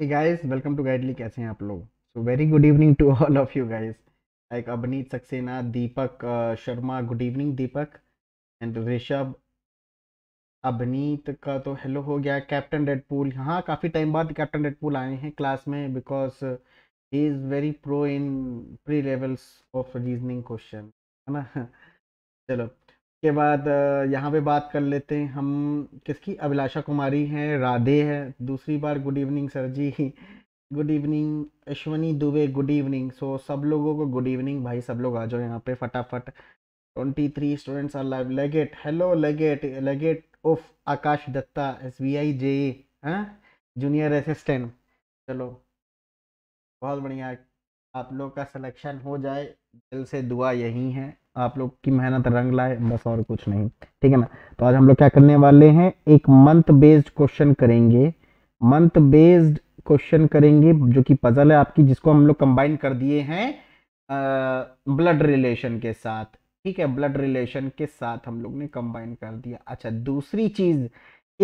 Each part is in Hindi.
Hey guys, welcome to Guidely. कैसे हैं आप लोग so very good evening to all of you guys like Abhineet Saxena Deepak Sharma good evening Deepak and Rishabh Abhineet का तो हेलो हो गया कैप्टन डेडपूल हाँ काफ़ी टाइम बाद कैप्टन डेडपूल आए हैं क्लास में because he is very pro in pre levels of reasoning question है ना चलो उसके बाद यहाँ पे बात कर लेते हैं हम किसकी अभिलाषा कुमारी हैं राधे है दूसरी बार good evening sir ji good evening Ashwani Dubey good evening so सब लोगों को गुड इवनिंग भाई सब लोग आ जाओ यहाँ पे फटाफट twenty three students are live लेगेट हेलो लेगेट लेगेट ओफ Akash Datta S B I J हैं जूनियर असिस्टेंट चलो बहुत बढ़िया आप लोग का सिलेक्शन हो जाए दिल से दुआ यही है आप लोग की मेहनत रंग लाए बस और कुछ नहीं ठीक है ना तो आज हम लोग क्या करने वाले हैं एक मंथ बेस्ड क्वेश्चन करेंगे मंथ बेस्ड क्वेश्चन करेंगे जो कि पजल है आपकी जिसको हम लोग कंबाइन कर दिए हैं ब्लड रिलेशन के साथ ठीक है ब्लड रिलेशन के साथ हम लोग ने कंबाइन कर दिया अच्छा दूसरी चीज़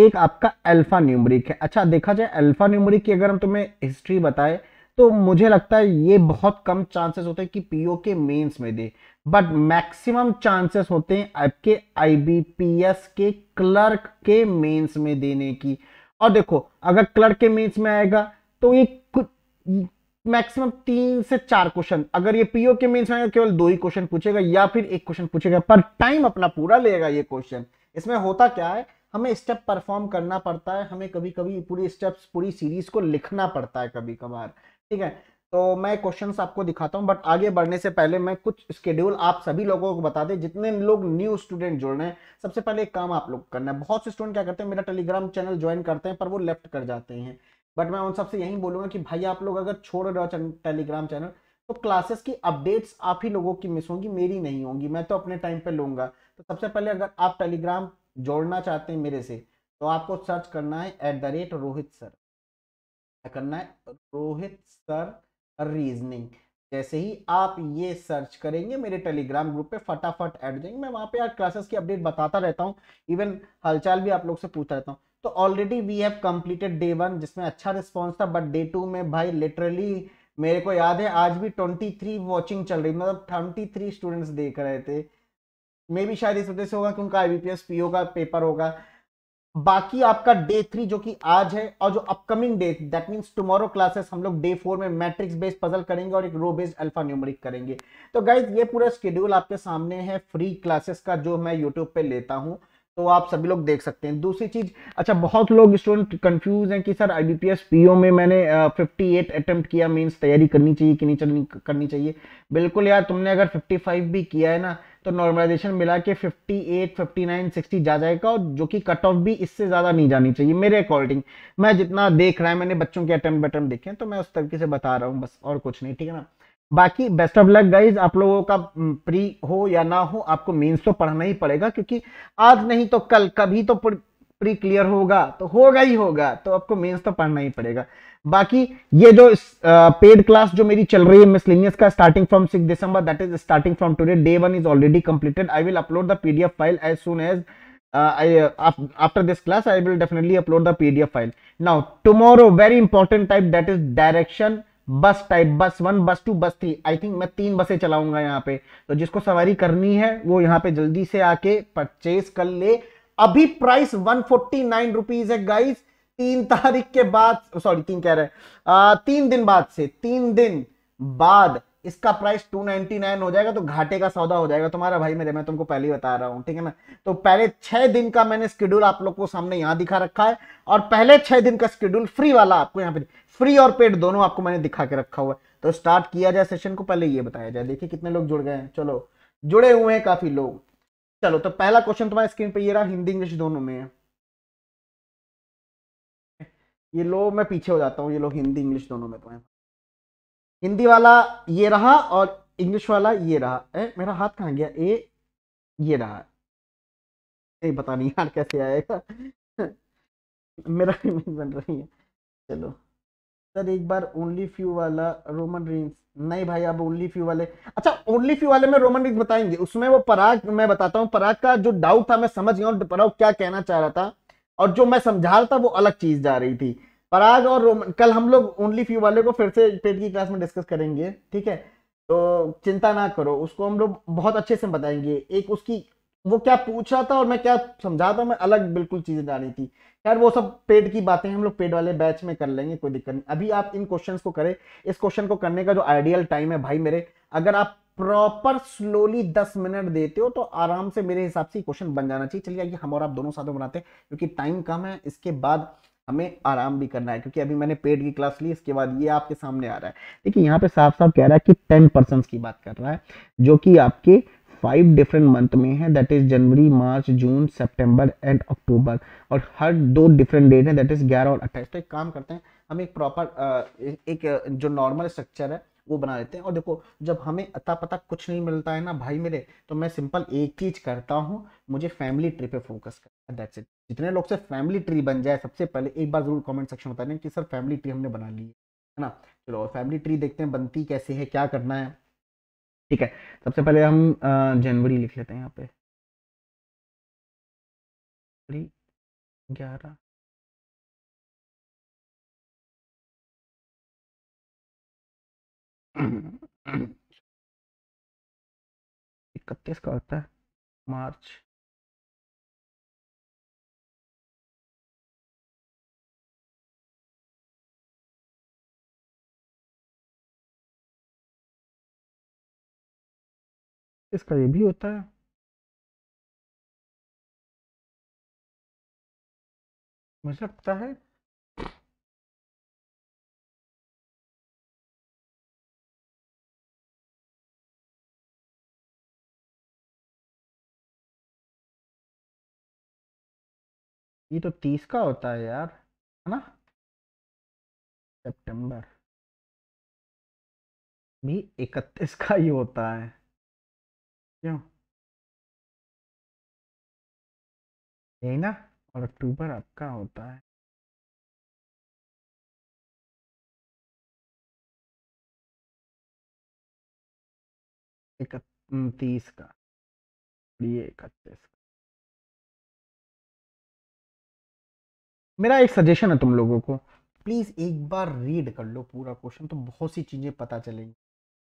एक आपका अल्फा न्यूमरिक है अच्छा देखा जाए अल्फा न्यूमरिक की अगर हम तुम्हें हिस्ट्री बताए तो मुझे लगता है ये बहुत कम चांसेस होते हैं कि पीओ के मेंस में दे बट मैक्सिमम चांसेस होते हैं आपके आईबीपीएस के क्लर्क के मेंस में देने की और देखो अगर क्लर्क के मेंस में आएगा तो ये मैक्सिमम तीन से चार क्वेश्चन अगर ये पीओ के मेंस में आएगा केवल दो ही क्वेश्चन पूछेगा या फिर एक क्वेश्चन पूछेगा पर टाइम अपना पूरा लेगा ये क्वेश्चन इसमें होता क्या है हमें स्टेप परफॉर्म करना पड़ता है हमें कभी कभी पूरी स्टेप्स पूरी सीरीज को लिखना पड़ता है कभी कभार ठीक है तो मैं क्वेश्चंस आपको दिखाता हूं बट आगे बढ़ने से पहले मैं कुछ स्केड्यूल आप सभी लोगों को बता दें जितने लोग न्यू स्टूडेंट जुड़ रहे हैं सबसे पहले एक काम आप लोग करना है बहुत से स्टूडेंट क्या करते हैं मेरा टेलीग्राम चैनल ज्वाइन करते हैं पर वो लेफ्ट कर जाते हैं बट मैं उन सबसे यही बोलूंगा कि भाई आप लोग अगर छोड़ रहे हो टेलीग्राम चैनल तो क्लासेस की अपडेट्स आप ही लोगों की मिस होंगी मेरी नहीं होंगी मैं तो अपने टाइम पर लूंगा तो सबसे पहले अगर आप टेलीग्राम जोड़ना चाहते हैं मेरे से तो आपको सर्च करना है at the rate Rohit sir करना है रोहित सर रीजनिंग जैसे ही आप ये सर्च करेंगे मेरे टेलीग्राम ग्रुप पे फटाफट ऐड जाएंगे मैं वहाँ पे यार क्लासेस की अपडेट बताता रहता हूँ इवन हलचाल भी आप लोग से पूछता रहता हूँ तो already we have completed day one जिसमें अच्छा रिस्पांस था बट डे टू में भाई लिटरली मेरे को याद है आज भी ट्वेंटी थ्री वॉचिंग चल रही मतलब ट्वेंटी थ्री स्टूडेंट्स देख रहे थे मे भी शायद इस वजह से होगा कि उनका I B P S P O का पेपर होगा बाकी आपका डे थ्री जो कि आज है और जो upcoming day that means tomorrow classes हम लोग डे फोर में मैट्रिक्स बेस्ड पजल करेंगे और एक रो बेस्ड अल्फा न्यूमरिक करेंगे तो गाइज ये पूरा स्केड्यूल आपके सामने है फ्री क्लासेस का जो मैं यूट्यूब पे लेता हूँ तो आप सभी लोग देख सकते हैं दूसरी चीज अच्छा बहुत लोग स्टूडेंट कंफ्यूज हैं कि सर आईबीपीएस पीओ में मैंने फिफ्टी एट अटेम्प्ट किया मीन्स तैयारी करनी चाहिए कि नहीं करनी चाहिए बिल्कुल यार तुमने अगर फिफ्टी फाइव भी किया है ना तो नॉर्मलाइजेशन मिला के 58, 59, 60 जा जाएगा और जो कि कट ऑफ भी इससे ज़्यादा नहीं जानी चाहिए मेरे अकॉर्डिंग मैं जितना देख रहा है मैंने बच्चों के अटैम्प्ट बटम देखे हैं तो मैं उस तरीके से बता रहा हूँ बस और कुछ नहीं ठीक है ना बाकी बेस्ट ऑफ लक गाइज आप लोगों का प्री हम्म, हो या ना हो आपको मीन्स तो पढ़ना ही पड़ेगा क्योंकि आज नहीं तो कल कभी तो प्री क्लियर होगा तो होगा ही होगा तो आपको मेंस तो पढ़ना ही पड़ेगा बाकी ये जो पेड क्लास जो मेरी चल रही है मिसलिनियस का starting from six December that is starting from today day one is already completed I will upload the PDF file as soon as after this class I will definitely upload the PDF file now tomorrow very important type that is direction bus type bus one bus two bus three I think मैं तीन बसें चलाऊंगा यहाँ पे तो जिसको सवारी करनी है वो यहाँ पे जल्दी से आके परचेज कर ले अभी price one forty nine rupees है गाइस तीन तारीख के बाद सॉरी तीन कह रहे हैं तीन दिन बाद से तीन दिन बाद इसका प्राइस 299 हो जाएगा तो घाटे का सौदा हो जाएगा तुम्हारा भाई मेरे मैं तुमको पहले ही बता रहा हूँ ठीक है ना तो पहले छह दिन का मैंने स्केड्यूल आप लोग को सामने यहाँ दिखा रखा है और पहले छह दिन का स्केड्यूल फ्री वाला आपको यहाँ पे फ्री और पेड दोनों आपको मैंने दिखा के रखा हुआ है तो स्टार्ट किया जाए सेशन को पहले ये बताया जाए देखिए कितने लोग जुड़ गए हैं चलो जुड़े हुए हैं काफी लोग चलो तो पहला क्वेश्चन तुम्हारे स्क्रीन पे ये रहा हिंदी इंग्लिश दोनों में है ये लो मैं पीछे हो जाता हूँ ये लोग हिंदी इंग्लिश दोनों में तुम्हें हिंदी वाला ये रहा और इंग्लिश वाला ये रहा ए, मेरा हाथ कहाँ गया ए ये रहा ए, पता नहीं यार कैसे आएगा मेरा बन रही है चलो सर एक बार ओनली फ्यू वाला रोमन रिंग्स नहीं भाई अब ओनली फ्यू वाले अच्छा ओनली फ्यू वाले में रोमन रिंग्स बताएंगे उसमें वो पराग मैं बताता हूँ पराग का जो डाउट था मैं समझ गया पराग क्या कहना चाह रहा था और जो मैं समझा रहा था वो अलग चीज जा रही थी पराग और रोमन कल हम लोग ओनली फ्यू वाले को फिर से पेट की क्लास में डिस्कस करेंगे ठीक है तो चिंता ना करो उसको हम लोग बहुत अच्छे से बताएंगे एक उसकी वो क्या पूछ रहा था और मैं क्या समझा था मैं अलग बिल्कुल चीजें जानी थी यार वो सब पेड की बातें हम लोग पेड वाले बैच में कर लेंगे कोई दिक्कत नहीं अभी आप इन क्वेश्चन को करें इस क्वेश्चन को करने का जो आइडियल टाइम है भाई मेरे अगर आप प्रॉपर स्लोली दस मिनट देते हो तो आराम से मेरे हिसाब से क्वेश्चन बन जाना चाहिए चलिए आइए हम और आप दोनों साथ बनाते हैं क्योंकि टाइम कम है इसके बाद हमें आराम भी करना है क्योंकि अभी मैंने पेड की क्लास ली इसके बाद ये आपके सामने आ रहा है देखिए यहाँ पे साफ साफ कह रहा है कि टेन परसेंट की बात कर रहा है जो कि आपके फाइव डिफरेंट मंथ में है that is January March June September and October और हर दो डिफरेंट डेट है दैट इज ग्यारह और अट्ठाईस तो एक काम करते हैं हम एक प्रॉपर एक जो नॉर्मल स्ट्रक्चर है वो बना लेते हैं और देखो जब हमें अता पता कुछ नहीं मिलता है ना भाई मेरे तो मैं सिंपल एक चीज करता हूँ मुझे फैमिली ट्री पे फोकस करना दैट्स इट जितने लोग से फैमिली ट्री बन जाए सबसे पहले एक बार जरूर कमेंट सेक्शन बता दें कि सर फैमिली ट्री हमने बना ली है ना चलो फैमिली ट्री देखते हैं बनती कैसे है क्या करना है ठीक है सबसे पहले हम जनवरी लिख लेते हैं यहाँ पे ग्यारह इकतीस का होता है मार्च इसका ये भी होता है मुझे लगता है ये तो तीस का होता है यार है ना सितंबर भी इकतीस का ही होता है क्यों यही ना और अक्टूबर आपका होता है इकतीस का ये इकतीस का मेरा एक सजेशन है तुम लोगों को प्लीज़ एक बार रीड कर लो पूरा क्वेश्चन तो बहुत सी चीज़ें पता चलेंगी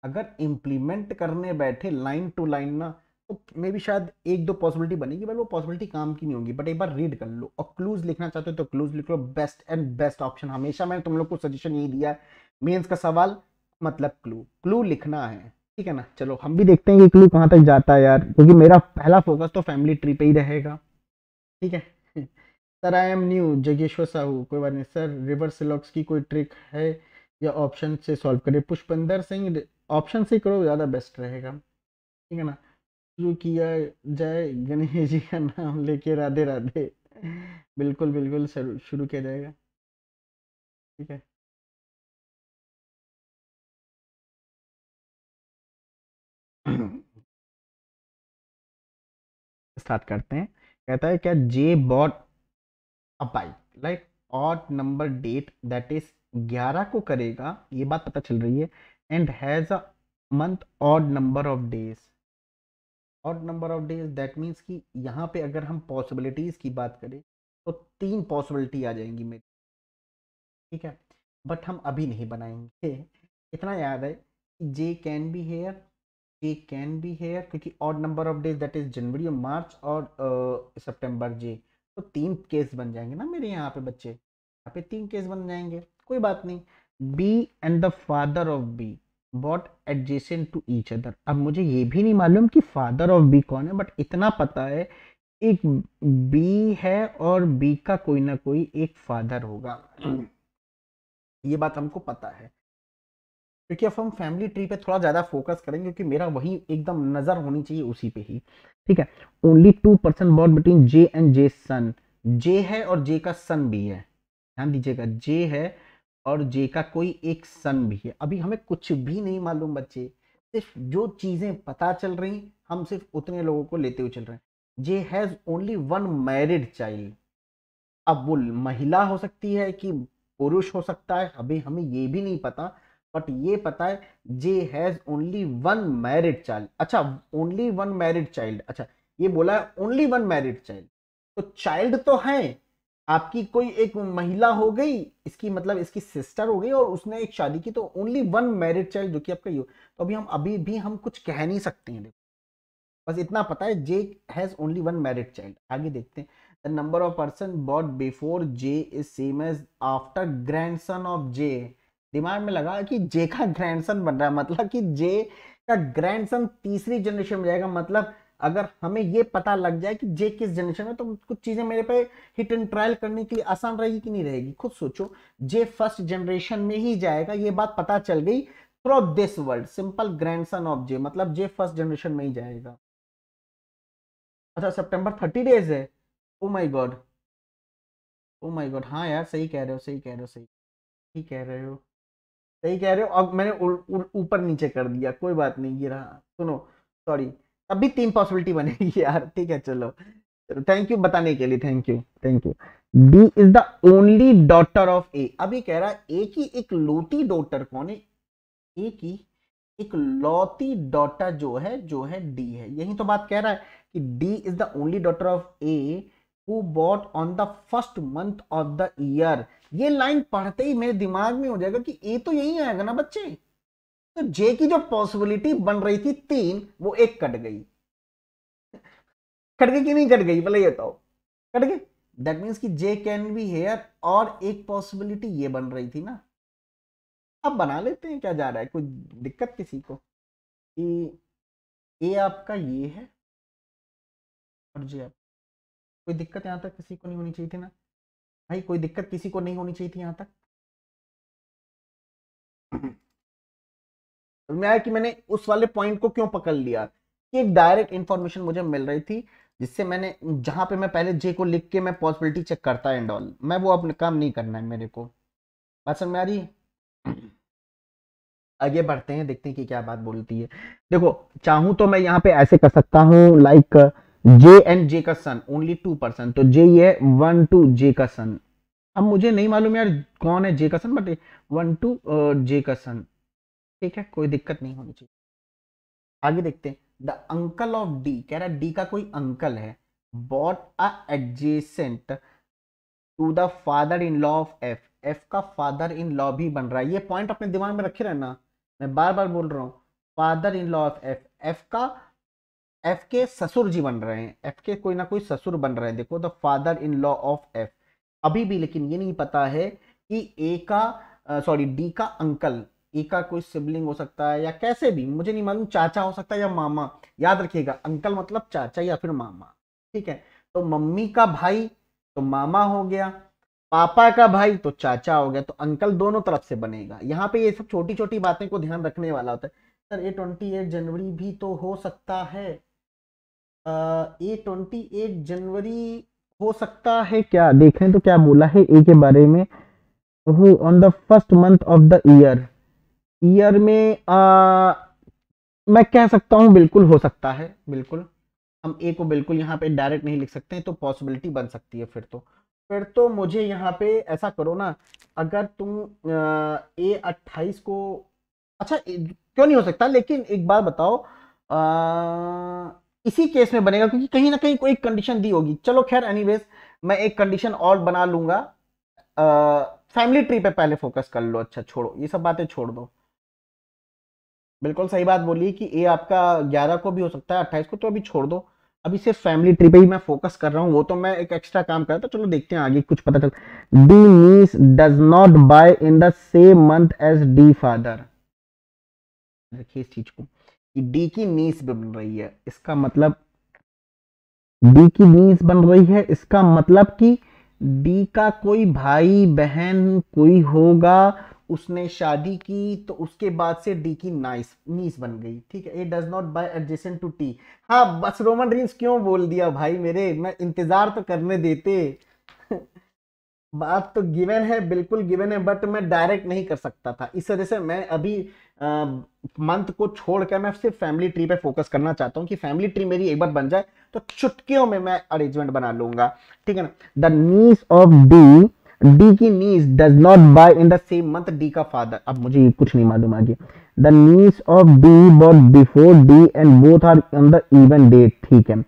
अगर इम्प्लीमेंट करने बैठे लाइन टू लाइन ना तो मे भी शायद एक दो पॉसिबिलिटी बनेगी बट वो पॉसिबिलिटी काम की नहीं होगी बट एक बार रीड कर लो और क्लूज लिखना चाहते हो तो क्लूज लिख लो बेस्ट एंड बेस्ट ऑप्शन हमेशा मैंने तुम लोग को सजेशन यही दिया है मेन्स का सवाल मतलब क्लू क्लू लिखना है ठीक है ना चलो हम भी देखते हैं कि क्लू कहाँ तक जाता है यार क्योंकि मेरा पहला फोकस तो फैमिली ट्री पे ही रहेगा ठीक है sir I am new Jageshwar Sahu कोई बात नहीं सर रिवर सिलॉक्स की कोई ट्रिक है या ऑप्शन से सॉल्व करें पुष्पंदर सिंह ऑप्शन से करो ज़्यादा बेस्ट रहेगा ठीक है ना शुरू किया जाए गणेश जी का नाम लेके राधे राधे बिल्कुल बिल्कुल शुरू किया जाएगा ठीक है स्टार्ट करते हैं कहता है क्या J bought a bike like odd number date that is ग्यारह को करेगा ये बात पता चल रही है and has a month odd number of days odd number of days that means कि यहाँ पे अगर हम possibilities की बात करें तो तीन possibility आ जाएंगी मेरी ठीक है बट हम अभी नहीं बनाएंगे इतना याद है J can be here J can be here क्योंकि odd number of days that is जनवरी और मार्च और सेप्टेम्बर जे तो तीन केस बन जाएंगे ना मेरे यहाँ पे बच्चे यहाँ पे तीन केस बन जाएंगे कोई बात नहीं B and the father of B bought adjacent to each other अब मुझे ये भी नहीं मालूम कि फादर ऑफ बी कौन है बट इतना पता है एक B है और बी का कोई ना कोई एक फादर होगा ये बात हमको पता है क्योंकि अब हम फैमिली ट्री पे थोड़ा ज़्यादा फोकस करेंगे क्योंकि मेरा वही एकदम नज़र होनी चाहिए उसी पे ही ठीक है only two person bought between J and J son J है और जे का सन भी है ध्यान दीजिएगा जे है और जे का कोई एक सन भी है अभी हमें कुछ भी नहीं मालूम बच्चे सिर्फ जो चीज़ें पता चल रही हम सिर्फ उतने लोगों को लेते हुए चल रहे हैं J has only one married child अब वो महिला हो सकती है कि पुरुष हो सकता है अभी हमें ये भी नहीं पता बट ये पता है J has only one married child अच्छा ओनली वन मैरिड चाइल्ड अच्छा ये बोला है ओनली वन मैरिड चाइल्ड तो चाइल्ड तो है आपकी कोई एक महिला हो गई इसकी मतलब इसकी सिस्टर हो गई और उसने एक शादी की तो ओनली वन मैरिड चाइल्ड जो कि आपका यू तो अभी हम अभी भी हम कुछ कह नहीं सकते हैं देखो बस इतना पता है J has only one married child आगे देखते हैं the number of person bought before J is same as after grandson of J दिमाग में लगा कि जे का ग्रैंडसन बन रहा है मतलब कि जे का ग्रैंडसन तीसरी जनरेशन में जाएगा मतलब अगर हमें ये पता लग जाए कि जे किस जनरेशन में तो कुछ चीज़ें मेरे पे हिट एंड ट्रायल करने के लिए आसान रहेगी कि नहीं रहेगी खुद सोचो जे फर्स्ट जनरेशन में ही जाएगा ये बात पता चल गई through this world simple grand son of J मतलब जे फर्स्ट जनरेशन में ही जाएगा अच्छा सेप्टेम्बर थर्टी डेज है oh my God oh my God हाँ यार सही कह रहे हो सही कह रहे हो सही ठीक कह रहे हो सही कह रहे हो अब मैंने ऊपर नीचे कर दिया कोई बात नहीं ये रहा सुनो सॉरी अभी तीन पॉसिबिलिटी बनेगी यार ठीक है चलो थैंक यू बताने के लिए thank you thank you D is the only daughter of A अभी कह रहा है ए की एक लोटी डॉटर कौन है ए की एक लौती डॉटर जो है जो है डी है यही तो बात कह रहा है कि D is the only daughter of A who bought on the first month of the year ये लाइन पढ़ते ही मेरे दिमाग में हो जाएगा कि ए तो यही आएगा ना बच्चे तो जे की जो पॉसिबिलिटी बन रही थी तीन वो एक कट गई कट गई कि नहीं कट गई भले ये बताओ कट गई दैट मीन्स कि जे कैन बी हेयर और एक पॉसिबिलिटी ये बन रही थी ना अब बना लेते हैं क्या जा रहा है कोई दिक्कत किसी को कि ए आपका ये है और जे आप कोई दिक्कत यहाँ तक किसी को नहीं होनी चाहिए थी ना भाई कोई दिक्कत किसी को नहीं होनी चाहिए थी यहाँ तक में आया कि मैंने उस वाले पॉइंट को क्यों पकड़ लिया कि एक डायरेक्ट इन्फॉर्मेशन मुझे मिल रही थी जिससे मैंने जहां पे मैं पहले जे को लिख के मैं पॉसिबिलिटी चेक करता एंड ऑल मैं वो अपने काम नहीं करना है मेरे को बात समझ में आ रही आगे बढ़ते हैं देखते हैं कि क्या बात बोलती है देखो चाहूं तो मैं यहाँ पे ऐसे कर सकता हूँ लाइक जे एंड जे का सन ओनली टू परसेंट तो जे ये वन टू जे का सन अब मुझे नहीं मालूम यार कौन है जे का son but one two J का सन ठीक है कोई दिक्कत नहीं होनी चाहिए आगे देखते हैं द अंकल ऑफ डी कह रहा है डी का कोई अंकल है bought a adjacent to the father in law of F F का फादर इन लॉ भी बन रहा है ये पॉइंट अपने दिमाग में रखे रहना मैं बार बार बोल रहा हूँ father in law of F F का एफ के ससुर जी बन रहे हैं एफ के कोई ना कोई ससुर बन रहे हैं देखो the father in law of F अभी भी लेकिन ये नहीं पता है कि ए का सॉरी डी का अंकल ई का कोई सिबलिंग हो सकता है या कैसे भी मुझे नहीं मालूम चाचा हो सकता है या मामा याद रखिएगा अंकल मतलब चाचा या फिर मामा ठीक है तो मम्मी का भाई तो मामा हो गया पापा का भाई तो चाचा हो गया तो अंकल दोनों तरफ से बनेगा यहाँ पे ये सब छोटी छोटी बातें को ध्यान रखने वाला होता है सर ए ट्वेंटी एट जनवरी भी तो हो सकता है ए ट्वेंटी एट जनवरी हो सकता है क्या देखें तो क्या बोला है ए के बारे में on the first month of the year year में आ, मैं कह सकता हूँ बिल्कुल हो सकता है बिल्कुल हम ए को बिल्कुल यहाँ पे डायरेक्ट नहीं लिख सकते हैं तो पॉसिबिलिटी बन सकती है फिर तो फिर तो मुझे यहाँ पे ऐसा करो ना अगर तुम ए अट्ठाईस को अच्छा क्यों नहीं हो सकता लेकिन एक बार बताओ आ, इसी केस में बनेगा क्योंकि कहीं ना कहीं कोई कंडीशन दी होगी चलो खैर एनीवेज मैं एक कंडीशन और बना लूंगा फैमिली ट्री पे पहले फोकस कर लो अच्छा छोड़ो ये सब बातें छोड़ दो बिल्कुल सही बात बोली कि ए आपका ग्यारह को भी हो सकता है अट्ठाईस को तो अभी छोड़ दो अभी सिर्फ फैमिली ट्री पे ही मैं फोकस कर रहा हूँ वो तो मैं एक एक्स्ट्रा काम कर रहा था चलो देखते हैं आगे कुछ पता चल D niece does not buy in the same month as D father देखिए इस चीज को डी की नीस बन रही है इसका मतलब डी की नीस बन रही है इसका मतलब कि डी का कोई भाई बहन कोई होगा उसने शादी की तो उसके बाद से डी की नाइस नीस बन गई ठीक है A does not buy adjacent to T हाँ बस रोमन रिंग्स क्यों बोल दिया भाई मेरे मैं इंतजार तो करने देते बात तो गिवन है बिल्कुल गिवन है बट मैं डायरेक्ट नहीं कर सकता था इस वजह से मैं अभी मंथ को छोड़कर मैं सिर्फ फैमिली ट्री पे फोकस करना चाहता हूँ कि फैमिली ट्री मेरी एक बार बन जाए तो चुटकियों में मैं अरेंजमेंट बना लूंगा ठीक है ना the niece of D D की niece does not buy in the same month D का फादर अब मुझे ये कुछ नहीं मालूम आगे the niece of D bought before D and both are on the even date ठीक है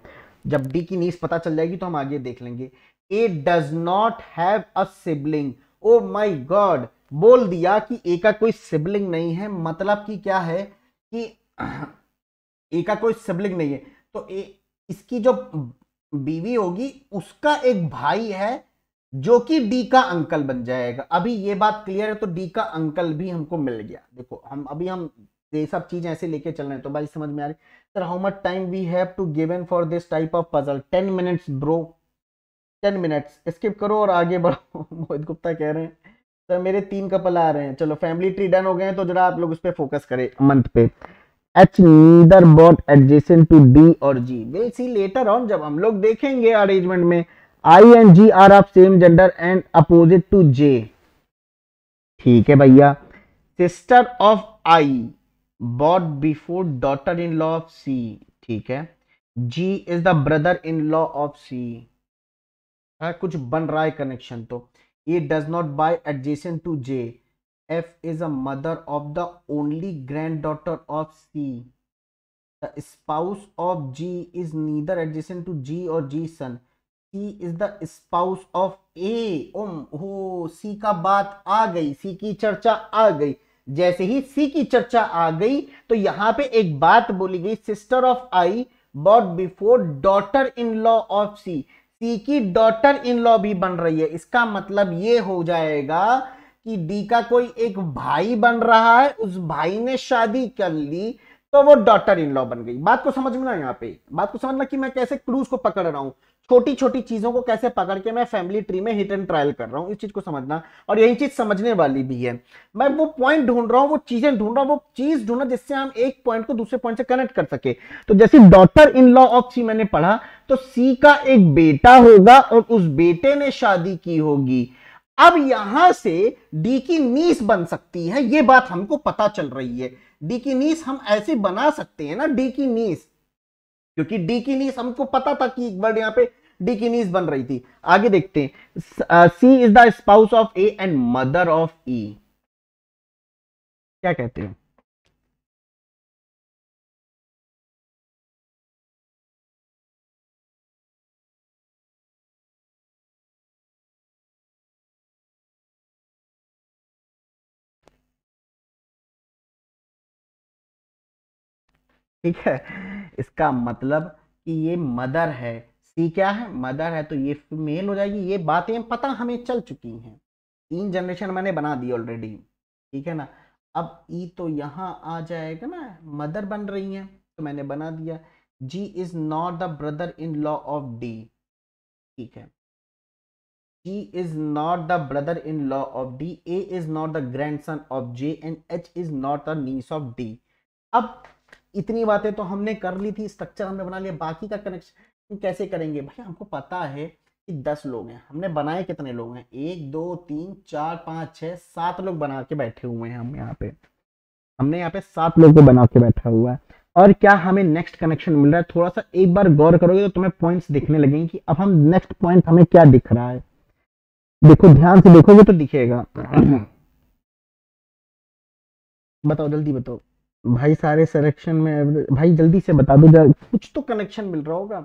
जब डी की नीस पता चल जाएगी तो हम आगे देख लेंगे A does not have a sibling oh my God बोल दिया कि ए का कोई सिबलिंग नहीं है मतलब कि क्या है कि ए का कोई सिबलिंग नहीं है तो ए इसकी जो बीवी होगी उसका एक भाई है जो कि डी का अंकल बन जाएगा अभी ये बात क्लियर है तो डी का अंकल भी हमको मिल गया देखो हम अभी हम ये सब चीज ऐसे लेके चल रहे हैं तो भाई समझ में आ रही sir how much time we have to given for this type of puzzle ten minutes bro ten minutes skip करो और आगे बढ़ो मोहित गुप्ता कह रहे हैं सर मेरे तीन कपल आ रहे हैं चलो फैमिली ट्री डन हो गए हैं तो जरा आप लोग उस पर फोकस करें मंथ पे H neither bought adjacent to D और G will see later on जब हम लोग देखेंगे अरेंजमेंट में I and G are of same gender and opposite to J ठीक है भैया sister of I bot before daughter in law of C ठीक है G is the brother in law of C कुछ बन रहा है कनेक्शन तो A does not buy adjacent to J F is a mother of the only granddaughter of C the spouse of G is neither adjacent to G और G son C is the spouse of A ओम हो सी का बात आ गई सी की चर्चा आ गई जैसे ही सी की चर्चा आ गई तो यहाँ पे एक बात बोली गई sister of I bot before daughter in law of C C की डॉटर इन लॉ भी बन रही है इसका मतलब ये हो जाएगा कि डी का कोई एक भाई बन रहा है उस भाई ने शादी कर ली तो वो डॉटर इन लॉ बन गई बात को समझना यहाँ पे बात को समझना कि मैं कैसे क्रूज को पकड़ रहा हूँ छोटी छोटी चीजों को कैसे पकड़ के मैं फैमिली ट्री में हिट एंड ट्रायल कर रहा हूँ इस चीज को समझना और यही चीज समझने वाली भी है मैं वो पॉइंट ढूंढ रहा हूँ वो चीजें ढूंढ रहा हूँ वो चीज ढूंढ रहा जिससे हम एक पॉइंट को दूसरे पॉइंट से कनेक्ट कर सके तो जैसे daughter in law of C मैंने पढ़ा तो सी का एक बेटा होगा और उस बेटे ने शादी की होगी अब यहां से डी की नीस बन सकती है ये बात हमको पता चल रही है डी की नीस हम ऐसे बना सकते हैं ना डी की नीस क्योंकि डी की नीस हमको पता था कि एक वर्ड यहां पे डी की नीस बन रही थी आगे देखते हैं C is the spouse of A and mother of E क्या कहते हैं ठीक है इसका मतलब कि ये मदर है सी क्या है मदर है तो ये फीमेल हो जाएगी ये बातें पता हमें चल चुकी हैं तीन जनरेशन मैंने बना दी ऑलरेडी ठीक है ना अब ई तो यहाँ आ जाएगा ना मदर बन रही है तो मैंने बना दिया G is not the brother in law of D ठीक है G is not the brother in law of D A is not the grand son of J and H is not the niece of D अब इतनी बातें तो हमने कर ली थी स्ट्रक्चर हमने बना लिया बाकी का कनेक्शन कैसे करेंगे भाई हमको पता है कि दस लोग हैं हमने बनाए कितने लोग हैं एक दो तीन चार पाँच छः सात लोग बना के बैठे हुए हैं हम यहाँ पे हमने यहाँ पे सात लोग को बना के बैठा हुआ है और क्या हमें नेक्स्ट कनेक्शन मिल रहा है थोड़ा सा एक बार गौर करोगे तो तुम्हें पॉइंट्स दिखने लगेंगे कि अब हम नेक्स्ट पॉइंट हमें क्या दिख रहा है देखो ध्यान से देखोगे तो दिखेगा बताओ जल्दी बताओ भाई सारे सिलेक्शन में भाई जल्दी से बता दो कुछ तो कनेक्शन मिल रहा होगा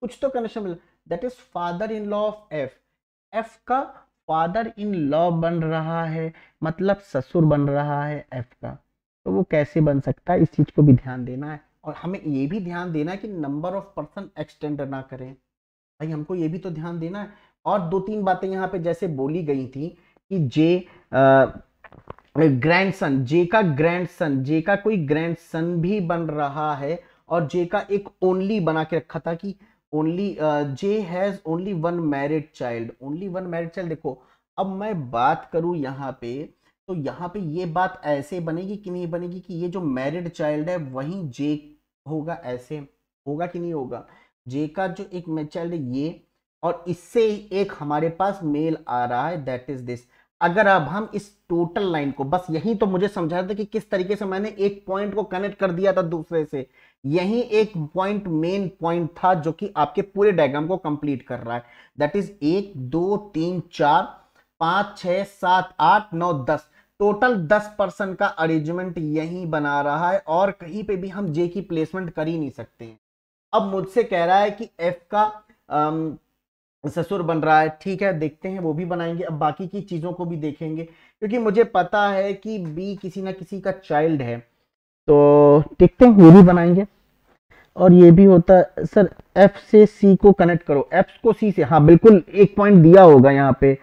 कुछ तो कनेक्शन मिल that is father in law of F F का फादर इन लॉ बन रहा है मतलब ससुर बन रहा है एफ का तो वो कैसे बन सकता है इस चीज़ को भी ध्यान देना है और हमें ये भी ध्यान देना है कि नंबर ऑफ पर्सन एक्सटेंड ना करें भाई हमको ये भी तो ध्यान देना है और दो तीन बातें यहाँ पे जैसे बोली गई थी कि जे आ, ग्रैंड सन जे का ग्रैंड सन जे का कोई ग्रैंड सन भी बन रहा है और जे का एक ओनली बना के रखा था कि only J has only one married child only one married child देखो अब मैं बात करूँ यहाँ पे तो यहाँ पे ये बात ऐसे बनेगी कि नहीं बनेगी कि ये जो मैरिड चाइल्ड है वही जे होगा ऐसे होगा कि नहीं होगा जे का जो एक मैरिड चाइल्ड है ये और इससे एक हमारे पास मेल आ रहा है दैट इज दिस अगर अब हम इस टोटल लाइन को बस यही तो मुझे समझा था कि किस तरीके से मैंने एक पॉइंट को कनेक्ट कर दिया था दूसरे से यही एक पॉइंट मेन पॉइंट था जो कि आपके पूरे डायग्राम को कंप्लीट कर रहा है दैट इज एक दो तीन चार पांच छ सात आठ नौ दस टोटल दस परसेंट का अरेंजमेंट यही बना रहा है और कहीं पे भी हम जे की प्लेसमेंट कर ही नहीं सकते हैं अब मुझसे कह रहा है कि एफ का आम, ससुर बन रहा है ठीक है देखते हैं वो भी बनाएंगे अब बाकी की चीज़ों को भी देखेंगे क्योंकि मुझे पता है कि बी किसी ना किसी का चाइल्ड है तो देखते हैं ये भी बनाएंगे और ये भी होता है सर एफ से सी को कनेक्ट करो एफ को सी से हाँ बिल्कुल एक पॉइंट दिया होगा यहाँ पे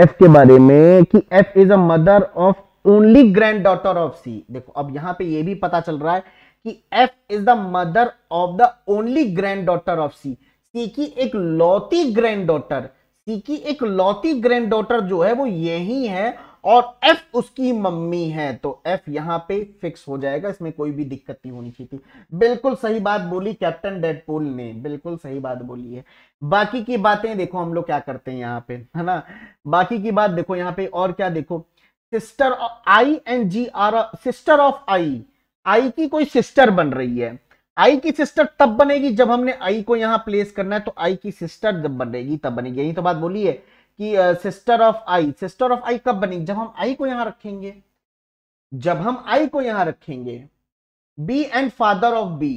एफ के बारे में कि F is a mother of only granddaughter of C देखो अब यहाँ पे ये भी पता चल रहा है कि F is the mother of the only granddaughter of C C की एक लौती ग्रैंड डॉटर सी की एक लौती ग्रैंड डॉटर जो है वो यही है और एफ उसकी मम्मी है तो एफ यहां पे फिक्स हो जाएगा इसमें कोई भी दिक्कत नहीं होनी चाहिए थी बिल्कुल सही बात बोली कैप्टन डेडपूल ने बिल्कुल सही बात बोली है बाकी की बातें देखो हम लोग क्या करते हैं यहाँ पे है ना बाकी की बात देखो यहाँ पे और क्या देखो sister I and G are sister of I I की कोई सिस्टर बन रही है आई की सिस्टर तब बनेगी जब हमने आई को यहां प्लेस करना है तो आई की सिस्टर जब बनेगी तब बनेगी यही तो बात बोली है कि sister of I sister of I कब बनेगी जब हम आई को यहां रखेंगे जब हम आई को यहां रखेंगे B and father of B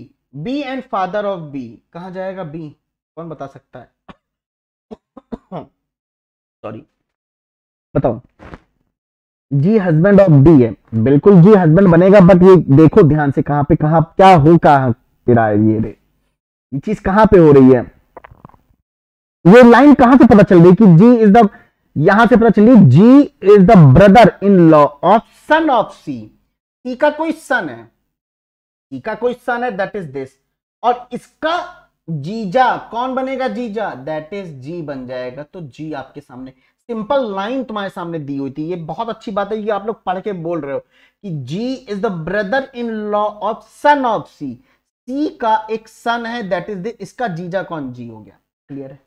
B and father of B कहा जाएगा बी कौन बता सकता है सॉरी बताओ जी हस्बैंड ऑफ बी है बिल्कुल जी हस्बैंड बनेगा बट ये देखो ध्यान से कहां पे कहा क्या हो कहा तेरा ये रे ये चीज कहां पे हो रही है ये लाइन कहां से पता चल रही कि जी इज द यहां से पता चली G is the brother in law of son of C C का कोई सन है सी का कोई सन है दैट इज दिस और इसका जीजा कौन बनेगा जीजा दैट इज जी बन जाएगा तो जी आपके सामने सिंपल लाइन तुम्हारे सामने दी हुई थी ये बहुत अच्छी बात है ये आप लोग पढ़ के बोल रहे हो कि G is the brother in law of son of C C का एक सन है दैट इज इसका जीजा कौन जी हो गया क्लियर है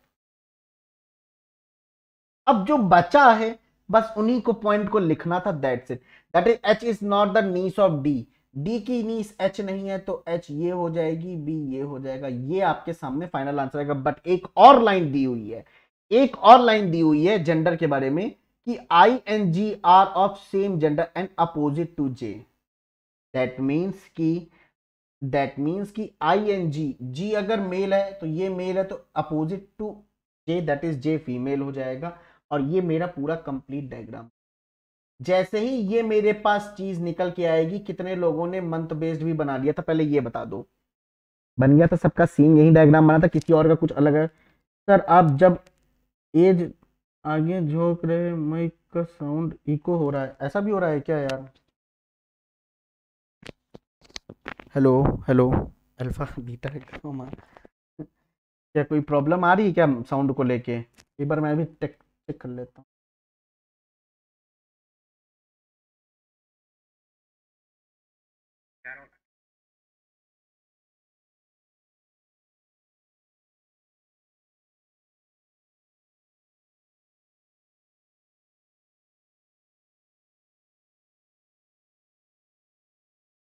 अब जो बचा है बस उन्हीं को पॉइंट को लिखना था that it that is H is not the niece of D D की नीस एच नहीं है तो एच ये हो जाएगी बी ये हो जाएगा ये आपके सामने फाइनल आंसर आएगा बट एक और लाइन दी हुई है एक और लाइन दी हुई है जेंडर के बारे में कि I and G are of same gender and opposite to J that means की दैट मीन्स कि आई एन जी जी अगर मेल है तो ये मेल है तो opposite to J that is J female हो जाएगा और ये मेरा पूरा कंप्लीट डायग्राम जैसे ही ये मेरे पास चीज निकल के आएगी कितने लोगों ने मंथ बेस्ड भी बना लिया था पहले ये बता दो बन गया था सबका सीन यही डायग्राम बना था किसी और का कुछ अलग है सर आप जब एज आगे झोंक रहे माइक का साउंड इको हो रहा है ऐसा भी हो रहा है क्या यार hello hello alpha beta gamma क्या कोई प्रॉब्लम आ रही है क्या साउंड को लेके एक बार मैं भी टेक चेक कर लेता हूँ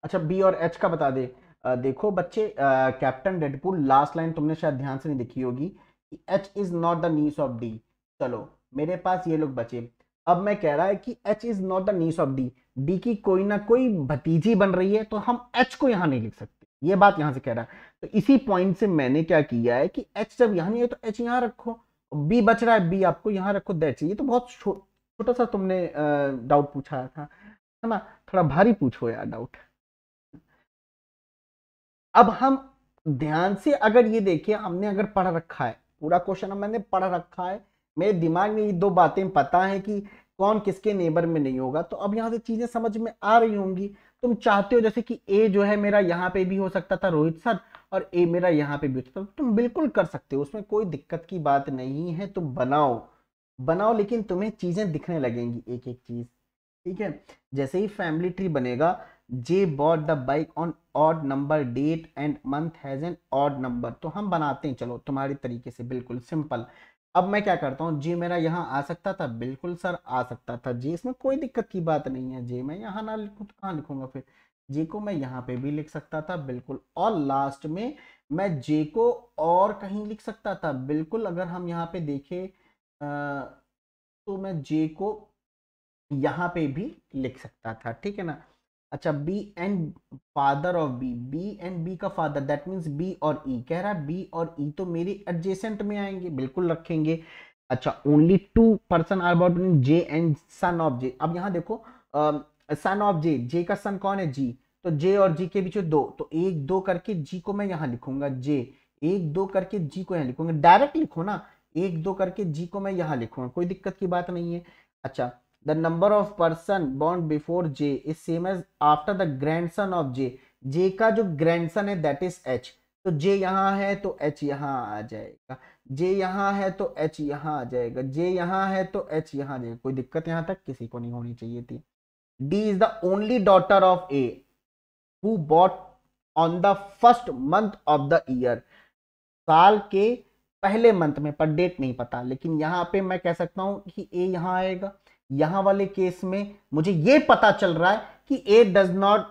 अच्छा बी और एच का बता दे आ, देखो बच्चे कैप्टन डेडपुल लास्ट लाइन तुमने शायद ध्यान से नहीं दिखी होगी कि H is not the niece of D चलो मेरे पास ये लोग बचे अब मैं कह रहा है कि H is not the niece of D D की कोई ना कोई भतीजी बन रही है तो हम एच को यहाँ नहीं लिख सकते ये बात यहाँ से कह रहा है तो इसी पॉइंट से मैंने क्या किया है कि एच जब यहाँ नहीं है तो एच यहाँ रखो बी बच रहा है बी आपको यहाँ रखो दैट्स ये तो बहुत छोटा सा तुमने डाउट पूछा था है ना थोड़ा भारी पूछो यार डाउट अब हम ध्यान से अगर ये देखिए हमने अगर पढ़ रखा है पूरा क्वेश्चन मैंने पढ़ रखा है मेरे दिमाग में ये दो बातें पता है कि कौन किसके नेबर में नहीं होगा तो अब यहाँ से चीज़ें समझ में आ रही होंगी तुम चाहते हो जैसे कि ए जो है मेरा यहाँ पे भी हो सकता था रोहित सर और ए मेरा यहाँ पे भी हो सकता था तुम बिल्कुल कर सकते हो उसमें कोई दिक्कत की बात नहीं है तुम बनाओ बनाओ लेकिन तुम्हें चीज़ें दिखने लगेंगी एक एक चीज़ ठीक है जैसे ही फैमिली ट्री बनेगा J bought the bike on odd number date and month has an odd number तो हम बनाते हैं चलो तुम्हारे तरीके से बिल्कुल सिंपल अब मैं क्या करता हूँ जे मेरा यहाँ आ सकता था बिल्कुल सर आ सकता था जे इसमें कोई दिक्कत की बात नहीं है जे मैं यहाँ ना लिखूँ तो कहाँ लिखूंगा फिर जे को मैं यहाँ पे भी लिख सकता था बिल्कुल और लास्ट में मैं जे को और कहीं लिख सकता था बिल्कुल अगर हम यहाँ पे देखें तो मैं जे को यहाँ पे भी लिख सकता था ठीक है ना अच्छा B and father of B B and B का फादर दैट मीन्स बी और ई e. कह रहा है बी और ई e तो मेरे एडजेसेंट में आएंगे बिल्कुल रखेंगे अच्छा only two person are about J and son of J अब यहाँ देखो सन ऑफ जे जे का सन कौन है जी तो जे और जी के बीच में दो तो एक दो करके जी को मैं यहाँ लिखूंगा जे एक दो करके जी को यहाँ लिखूंगा डायरेक्ट लिखो ना एक दो करके जी को मैं यहाँ लिखूंगा कोई दिक्कत की बात नहीं है अच्छा the number of person born before j is same as after the grandson of j j का जो grandson है that is h तो j यहाँ है तो h यहाँ आ जाएगा j यहाँ है तो h यहाँ आ जाएगा j यहाँ है तो h यहाँ आ जाएगा कोई दिक्कत यहाँ तक किसी को नहीं होनी चाहिए थी d is the only daughter of a who bought on the first month of the year साल के पहले मंथ में पर डेट नहीं पता लेकिन यहाँ पे मैं कह सकता हूँ कि ए यहाँ आएगा यहां वाले केस में मुझे ये पता चल रहा है कि A does not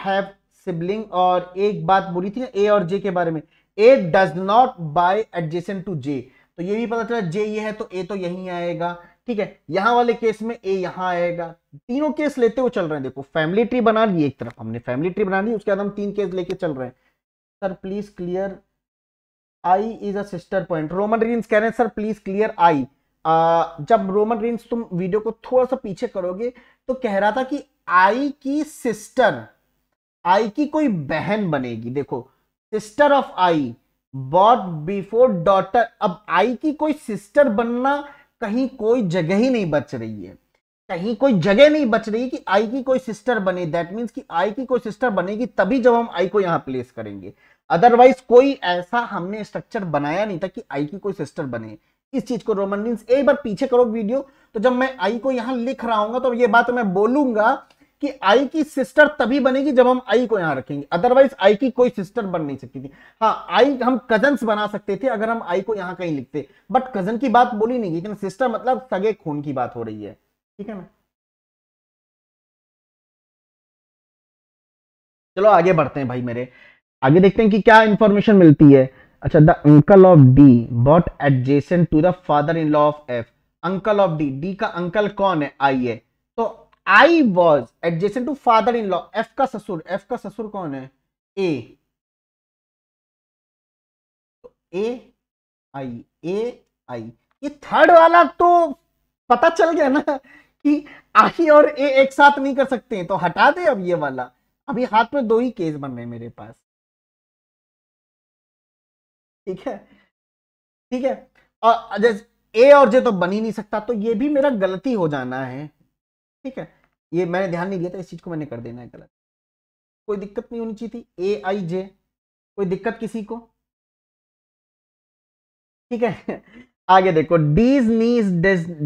have sibling और एक बात बोली थी ना ए और जे के बारे में A does not buy adjacent to J तो ये भी पता चला जे ये है तो ए तो यहीं आएगा ठीक है यहां वाले केस में ए यहां आएगा तीनों केस लेते हुए चल रहे हैं देखो फैमिली ट्री बना ली एक तरफ हमने फैमिली ट्री बना ली उसके बाद हम तीन केस लेके चल रहे हैं sir please clear I is a sister point Roman Reigns कह रहे हैं सर प्लीज क्लियर आई आ, जब रोमन रेंस तुम वीडियो को थोड़ा सा पीछे करोगे तो कह रहा था कि आई की सिस्टर आई की कोई बहन बनेगी देखो sister of I bot before daughter अब आई की कोई सिस्टर बनना कहीं कोई जगह ही नहीं बच रही है कहीं कोई जगह नहीं बच रही कि आई की कोई सिस्टर बने दैट मीन्स कि आई की कोई सिस्टर बनेगी तभी जब हम आई को यहाँ प्लेस करेंगे अदरवाइज कोई ऐसा हमने स्ट्रक्चर बनाया नहीं था कि आई की कोई सिस्टर बने इस चीज को रोमन मीन्स एक बार पीछे करो वीडियो तो जब मैं आई को यहां लिख रहा हूं तो ये बात मैं बोलूंगा कि आई की सिस्टर तभी बनेगी जब हम आई को यहां रखेंगे अदरवाइज आई की कोई सिस्टर बन नहीं सकती थी हाँ आई हम कजन बना सकते थे अगर हम आई को यहां कहीं लिखते बट कजन की बात बोली नहीं गई सिस्टर मतलब सगे खून की बात हो रही है ठीक है ना चलो आगे बढ़ते हैं भाई मेरे आगे देखते हैं कि क्या इंफॉर्मेशन मिलती है अच्छा the uncle of D bought adjacent to the father in law of F uncle of D D का अंकल कौन है आई है तो I was adjacent to father in law F का ससुर एफ का ससुर कौन है ए तो ए आई ए आई ये थर्ड वाला तो पता चल गया ना कि आई और ए एक साथ नहीं कर सकते हैं तो हटा दे अब ये वाला अभी हाथ में दो ही केस बन रहे हैं मेरे पास ठीक है ठीक है और जैसे ए और जे तो बन ही नहीं सकता तो ये भी मेरा गलती हो जाना है ठीक है ये मैंने ध्यान नहीं दिया था इस चीज को मैंने कर देना है गलत कोई दिक्कत नहीं होनी चाहिए थी ए आई जे कोई दिक्कत किसी को ठीक है आगे देखो D's niece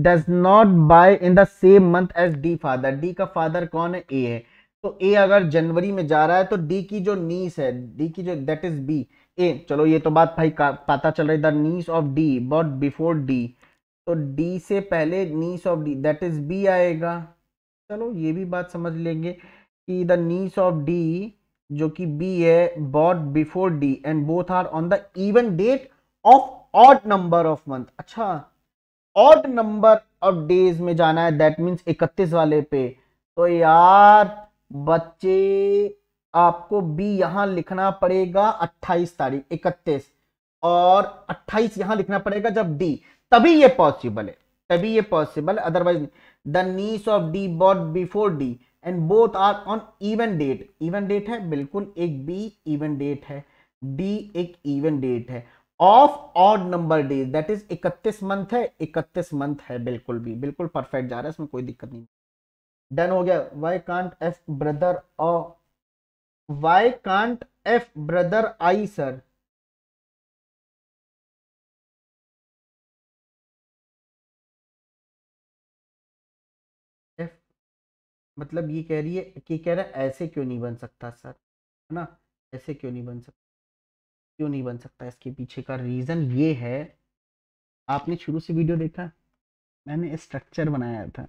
does not buy in the same month as D father D का फादर कौन है ए है तो ए अगर जनवरी में जा रहा है तो डी की जो नीस है डी की जो दैट इज बी ए चलो ये तो बात भाई पता चल रही the niece of D but before D तो डी से पहले niece of D that is B आएगा चलो ये भी बात समझ लेंगे कि द नीस ऑफ डी जो कि बी है bought before D and both are on the even date of odd number of month अच्छा ऑड नंबर ऑफ डेज में जाना है दैट मीन्स इकतीस वाले पे तो यार बच्चे आपको बी यहां लिखना पड़ेगा 28 तारीख 31 और 28 यहां लिखना पड़ेगा जब डी तभी ये पॉसिबल है तभी ये possible otherwise the niece of D bought before D and both are on even date even date है बिल्कुल एक बी इवन डेट है डी एक इवन डेट है of odd number days that is 31 month है 31 मंथ है बिल्कुल भी बिल्कुल परफेक्ट जा रहा है इसमें कोई दिक्कत नहीं डन हो गया why can't F brother of why can't f brother i sir f मतलब ये कह रही है कि कह रहा है ऐसे क्यों नहीं बन सकता सर है ना ऐसे क्यों नहीं बन सकता क्यों नहीं बन सकता इसके पीछे का रीज़न ये है आपने शुरू से वीडियो देखा मैंने स्ट्रक्चर बनाया था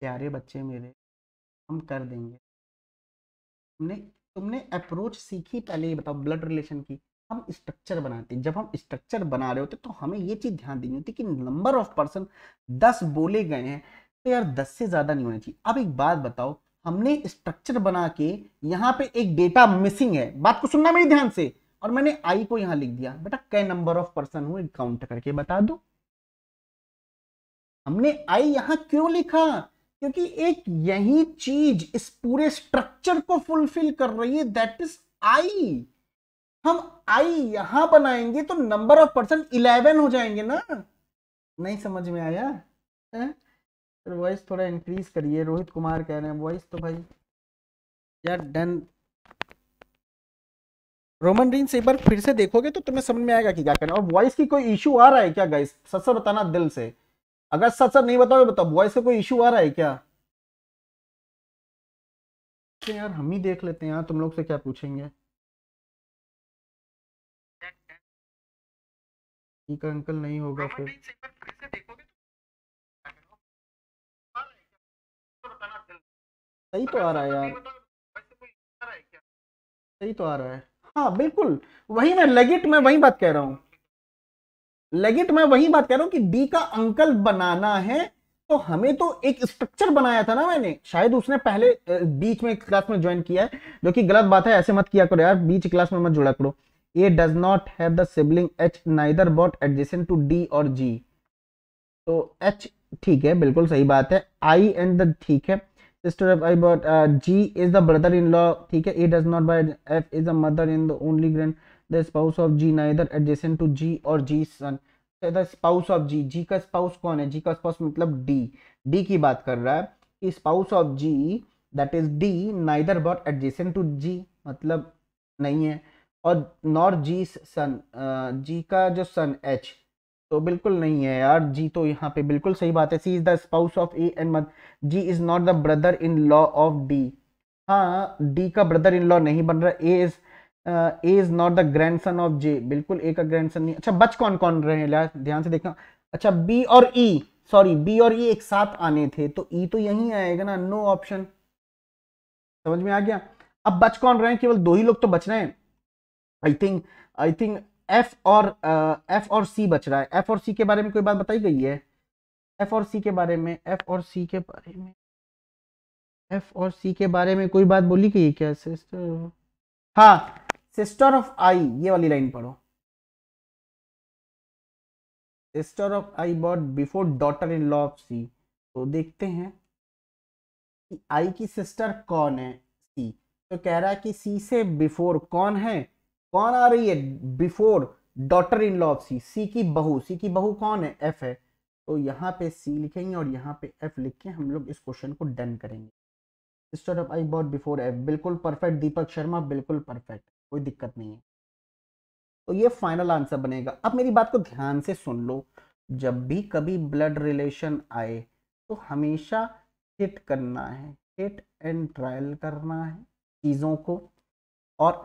प्यारे बच्चे मेरे हम कर देंगे तुमने तुमने अप्रोच सीखी पहले ये बताओ ब्लड रिलेशन की हम स्ट्रक्चर बनाते हैं जब हम स्ट्रक्चर बना रहे होते तो हमें ये चीज़ ध्यान देनी होती कि नंबर ऑफ पर्सन दस बोले गए हैं तो यार दस से ज़्यादा नहीं होना चाहिए अब एक बात बताओ हमने स्ट्रक्चर बना के यहाँ पे एक डेटा मिसिंग है बात को सुनना मेरे ध्यान से और मैंने आई को यहाँ लिख दिया बेटा कै नंबर ऑफ पर्सन हूँ काउंट करके बता दो हमने आई यहाँ क्यों लिखा क्योंकि एक यही चीज इस पूरे स्ट्रक्चर को फुलफिल कर रही है दैट इज आई हम आई यहां बनाएंगे तो नंबर ऑफ पर्सन इलेवन हो जाएंगे ना नहीं समझ में आया फिर वॉइस थोड़ा इंक्रीज करिए रोहित कुमार कह रहे हैं वॉइस तो भाई यार डन रोमन रीन से एक बार फिर से देखोगे तो तुम्हें समझ में आएगा कि क्या करना और वॉइस की कोई इशू आ रहा है क्या गाइस सच बताना दिल से अगर सच सच नहीं बताओ बताओ वॉइस से कोई इशू आ रहा है क्या यार हम ही देख लेते हैं यार तुम लोग से क्या पूछेंगे ठीक है अंकल नहीं होगा फिर तो सही तो आ रहा है यार तो सही तो आ रहा है हाँ बिल्कुल वही मैं लगिट मैं वही बात कह रहा हूँ लेगिट मैं वही बात कह रहा हूं कि डी का अंकल बनाना है तो हमें तो एक स्ट्रक्चर बनाया था ना मैंने शायद उसने पहले बीच में क्लास में ज्वाइन किया है जो कि गलत बात है ऐसे मत किया करो यार बीच क्लास में मत जुड़ा करो A does not have the sibling H neither but adjacent to D और जी तो एच ठीक है बिल्कुल सही बात है आई एंड द ठीक है sister of I but G is the brother in law ठीक है A does not by F is the mother in the only grand the spouse of G neither adjacent to G और G son the spouse of G G का स्पाउस कौन है जी का स्पाउस मतलब डी डी की बात कर रहा है spouse of G that is D neither but adjacent to G मतलब नहीं है और नॉर जी सन जी का जो सन एच तो बिल्कुल नहीं है यार जी तो यहाँ पे बिल्कुल सही बात है C is the spouse of A and मत G is not the brother in law of D हाँ डी का ब्रदर इन लॉ नहीं बन रहा A is A is not the grand son of J बिल्कुल ए का ग्रैंडसन नहीं अच्छा बच कौन कौन रहे ध्यान से देखना अच्छा बी और ई सॉरी बी और ई e एक साथ आने थे तो ई e तो यही आएगा ना नो ऑप्शन समझ में आ गया अब बच कौन रहे हैं केवल दो ही लोग तो बच रहे हैं I think I think F और एफ और सी बच रहा है एफ और सी के बारे में कोई बात बताई गई है एफ और सी के बारे में एफ और सी के बारे में एफ और सी के बारे में कोई बात बोली गई क्या सिस्टर हाँ सिस्टर ऑफ आई ये वाली लाइन पढ़ो sister of I bot before daughter in law of C तो देखते हैं कि आई की सिस्टर कौन है सी तो कह रहा है कि सी से बिफोर कौन है कौन आ रही है before daughter in law of C C की बहू सी की बहू कौन है एफ है तो यहाँ पे सी लिखेंगे और यहाँ पे एफ लिख के हम लोग इस क्वेश्चन को डन करेंगे sister of I bot before F बिल्कुल परफेक्ट दीपक शर्मा बिल्कुल परफेक्ट कोई दिक्कत नहीं है तो ये फाइनल आंसर बनेगा अब मेरी बात को ध्यान से सुन लो जब भी कभी ब्लड रिलेशन आए तो हमेशा हिट करना है हिट एंड ट्रायल करना है चीज़ों को और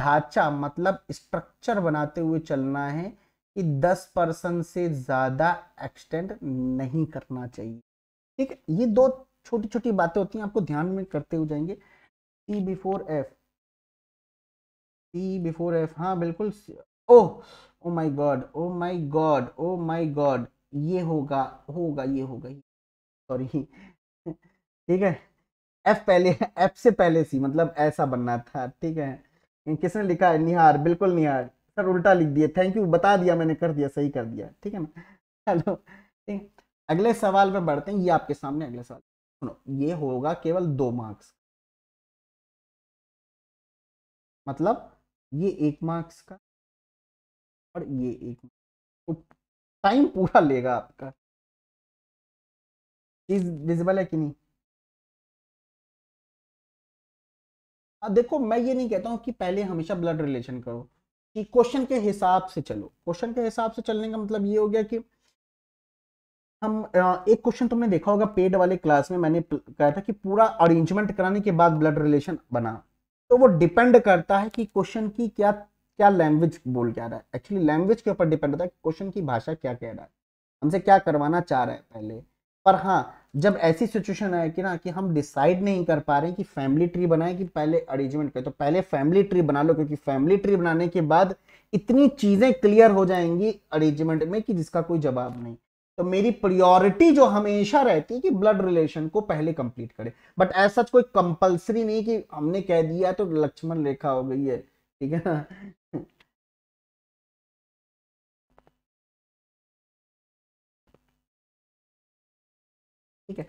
ढांचा मतलब स्ट्रक्चर बनाते हुए चलना है कि 10 परसेंट से ज़्यादा एक्सटेंड नहीं करना चाहिए ठीक है ये दो छोटी छोटी बातें होती हैं आपको ध्यान में करते हुए जाएंगे T before F C before F हाँ बिल्कुल oh oh my God oh my God oh my God ये होगा होगा ये होगा सॉरी ठीक है एफ पहले एफ से पहले सी मतलब ऐसा बनना था ठीक है किसने लिखा है निहार बिल्कुल निहार सर उल्टा लिख दिया थैंक यू बता दिया मैंने कर दिया सही कर दिया ठीक है ना चलो अगले सवाल पे बढ़ते हैं ये आपके सामने अगले सवाल सुनो ये होगा केवल दो मार्क्स मतलब ये एक मार्क्स का और ये एक तो टाइम पूरा लेगा आपका चीज विजिबल है कि नहीं अब देखो मैं ये नहीं कहता हूं कि पहले हमेशा ब्लड रिलेशन करो कि क्वेश्चन के हिसाब से चलो क्वेश्चन के हिसाब से चलने का मतलब ये हो गया कि हम एक क्वेश्चन तुमने देखा होगा पेड वाले क्लास में मैंने कहा था कि पूरा अरेंजमेंट कराने के बाद ब्लड रिलेशन बना तो वो डिपेंड करता है कि क्वेश्चन की क्या क्या लैंग्वेज बोल क्या रहा है एक्चुअली लैंग्वेज के ऊपर डिपेंड होता है कि क्वेश्चन की भाषा क्या कह रहा है हमसे क्या करवाना चाह रहा है पहले पर हाँ जब ऐसी सिचुएशन आए कि ना कि हम डिसाइड नहीं कर पा रहे कि फैमिली ट्री बनाए कि पहले अरेंजमेंट करें तो पहले फैमिली ट्री बना लो क्योंकि फैमिली ट्री बनाने के बाद इतनी चीज़ें क्लियर हो जाएंगी अरेंजमेंट में कि जिसका कोई जवाब नहीं तो मेरी प्रियोरिटी जो हमेशा रहती है कि ब्लड रिलेशन को पहले कंप्लीट करें बट ऐसा सच कोई कंपलसरी नहीं कि हमने कह दिया तो लक्ष्मण रेखा हो गई है ठीक है ना ठीक है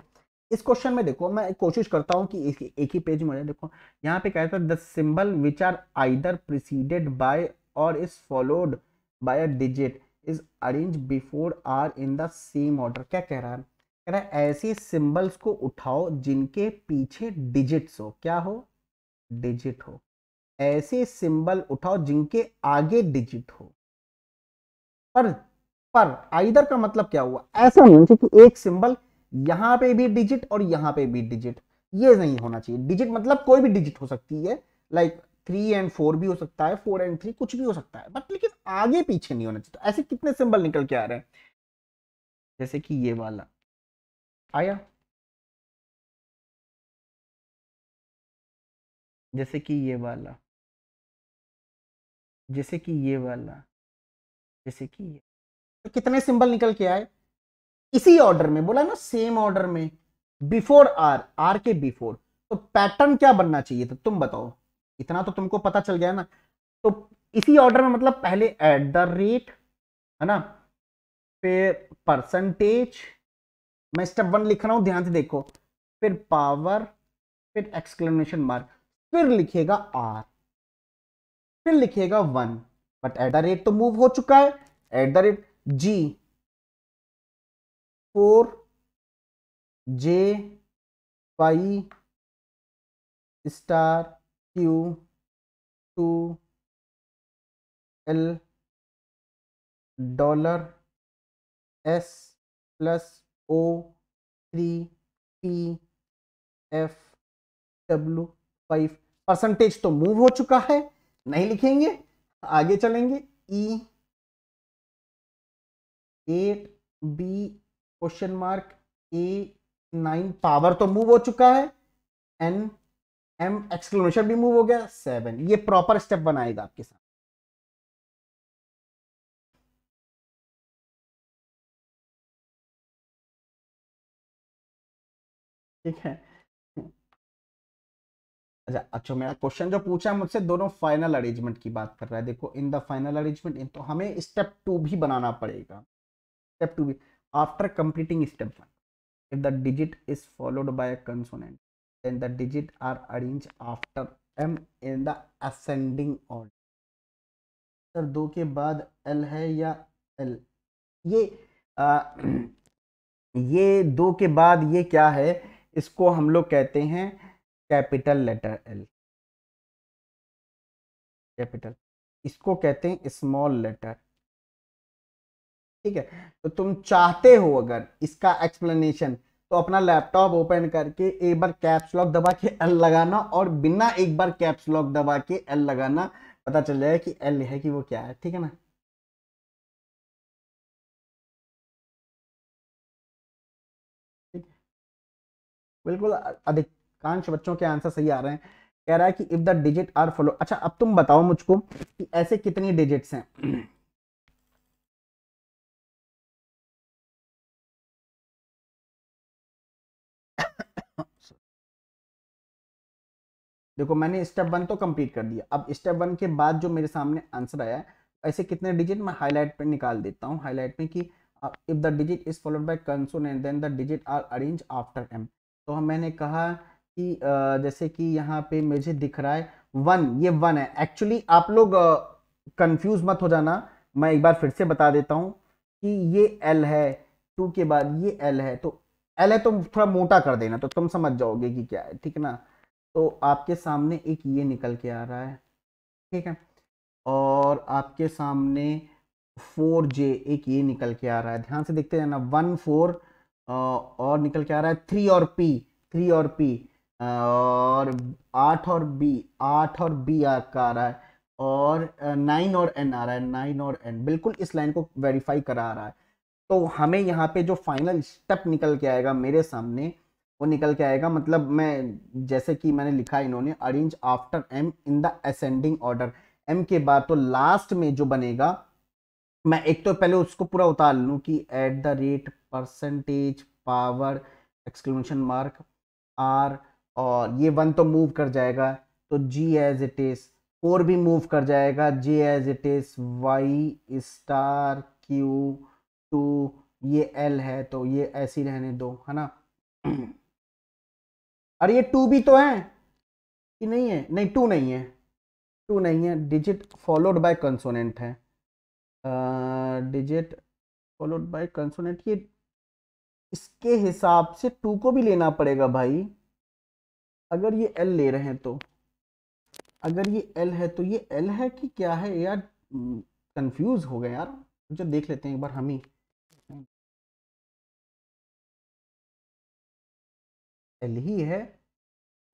इस क्वेश्चन में देखो मैं कोशिश करता हूं कि एक, ही पेज में देखो यहां पे कहता है the symbol which are either preceded by और is followed by a digit is arrange before are in the same order क्या कह रहा है कह रहा है ऐसे सिंबल्स को उठाओ जिनके पीछे डिजिट्स हो क्या हो डिजिट हो ऐसे सिंबल उठाओ जिनके आगे डिजिट हो पर पर आइदर का मतलब क्या हुआ ऐसा नहीं कि एक सिंबल यहां पे भी डिजिट और यहां पे भी डिजिट ये नहीं होना चाहिए डिजिट मतलब कोई भी डिजिट हो सकती है लाइक थ्री एंड फोर भी हो सकता है फोर एंड थ्री कुछ भी हो सकता है बट लेकिन आगे पीछे नहीं होना चाहिए तो ऐसे कितने सिंबल निकल के आ रहे हैं जैसे कि ये वाला आया जैसे कि ये वाला जैसे कि ये वाला जैसे कि ये तो कितने सिंबल निकल के आए इसी ऑर्डर में बोला ना सेम ऑर्डर में बिफोर आर आर के बिफोर तो पैटर्न क्या बनना चाहिए तो तुम बताओ इतना तो तुमको पता चल गया ना तो इसी ऑर्डर में मतलब पहले एट द रेट है ना फिर परसेंटेज मैं स्टेप वन लिख रहा हूं ध्यान से देखो फिर पावर फिर एक्सक्लेमेशन मार्क फिर लिखेगा आर फिर लिखेगा one but at the rate तो मूव हो चुका है at the rate G four J Y star Q two L dollar S plus O three P F W five percentage तो मूव हो चुका है नहीं लिखेंगे आगे चलेंगे E at B question mark A nine power तो मूव हो चुका है एन एम एक्सक्लेमेशन भी मूव हो गया सेवन ये प्रॉपर स्टेप बनाएगा आपके साथ ठीक है अच्छा अच्छा मेरा क्वेश्चन जो पूछा है मुझसे दोनों फाइनल अरेंजमेंट की बात कर रहा है देखो in the final arrangement in तो हमें स्टेप टू भी बनाना पड़ेगा स्टेप टू भी after completing step one if the digit is followed by consonant then the digit are arrange after M in the ascending order sir दो के बाद एल है या एल ये आ, ये दो के बाद ये क्या है इसको हम लोग कहते हैं कैपिटल लेटर एल कैपिटल इसको कहते हैं स्मॉल लेटर ठीक है तो तुम चाहते हो अगर इसका एक्सप्लेनेशन तो अपना लैपटॉप ओपन करके एक बार कैप्स लॉक दबा के एल लगाना और बिना एक बार कैप्स लॉक दबा के एल लगाना पता चल जाएगा कि एल है कि वो क्या है ठीक है ना बिल्कुल अधिकांश बच्चों के आंसर सही आ रहे हैं कह रहा है कि if the digit are follow अच्छा अब तुम बताओ मुझको कि ऐसे कितनी डिजिट्स हैं देखो मैंने स्टेप वन तो कंप्लीट कर दिया अब स्टेप वन के बाद जो मेरे सामने आंसर आया है ऐसे कितने डिजिट मैं हाईलाइट पे निकाल देता हूँ हाईलाइट में कि if the digit is followed by consonant then the digit are arrange after M तो हम मैंने कहा कि जैसे कि यहाँ पे मुझे दिख रहा है वन ये वन है एक्चुअली आप लोग कंफ्यूज मत हो जाना मैं एक बार फिर से बता देता हूँ कि ये एल है टू के बाद ये एल है तो एल है तो थोड़ा मोटा कर देना तो तुम समझ जाओगे कि क्या है ठीक ना तो आपके सामने एक ये निकल के आ रहा है ठीक है और आपके सामने फोर जे एक ये निकल के आ रहा है ध्यान से देखते जाना वन फोर और निकल के आ रहा है थ्री और पी थ्री और पी और आठ और बी आठ और बी आ का आ रहा है और नाइन और एन आ रहा है नाइन और एन बिल्कुल इस लाइन को वेरीफाई करा रहा है तो हमें यहाँ पे जो फाइनल स्टेप निकल के आएगा मेरे सामने वो निकल के आएगा मतलब मैं जैसे कि मैंने लिखा इन्होंने arrange after M in the ascending order M के बाद तो लास्ट में जो बनेगा मैं एक तो पहले उसको पूरा उतार लूँ कि at the rate percentage power exclusion mark R और ये वन तो मूव कर जाएगा तो G as it is four भी मूव कर जाएगा J as it is Y star Q two ये एल है तो ये ऐसी रहने दो है ना अरे ये टू भी तो है कि नहीं है नहीं टू नहीं है टू नहीं है डिजिट फॉलोड बाय कंसोनेंट है डिजिट फॉलोड बाय कंसोनेंट ये इसके हिसाब से टू को भी लेना पड़ेगा भाई अगर ये एल ले रहे हैं तो अगर ये एल है तो ये एल है कि क्या है यार कंफ्यूज हम्म, हो गए यार जो देख लेते हैं एक बार हम ही एल ही है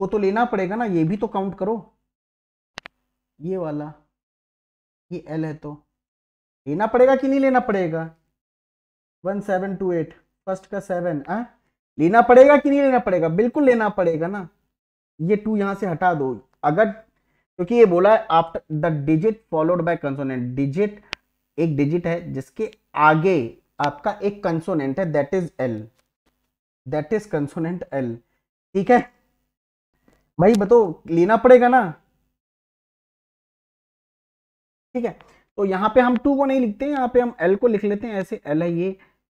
वो तो लेना पड़ेगा ना ये भी तो काउंट करो ये वाला ये एल है तो लेना पड़ेगा कि नहीं लेना पड़ेगा one seven two eight first का सेवन है हाँ? लेना पड़ेगा कि नहीं लेना पड़ेगा बिल्कुल लेना पड़ेगा ना ये टू यहाँ से हटा दो अगर क्योंकि ये बोला है after the digit followed by consonant digit एक डिजिट है जिसके आगे आपका एक कंसोनेंट है that is L that is consonant L ठीक है भाई बताओ लेना पड़ेगा ना ठीक है तो यहाँ पे हम टू को नहीं लिखते हैं यहाँ पे हम एल को लिख लेते हैं ऐसे एल है ये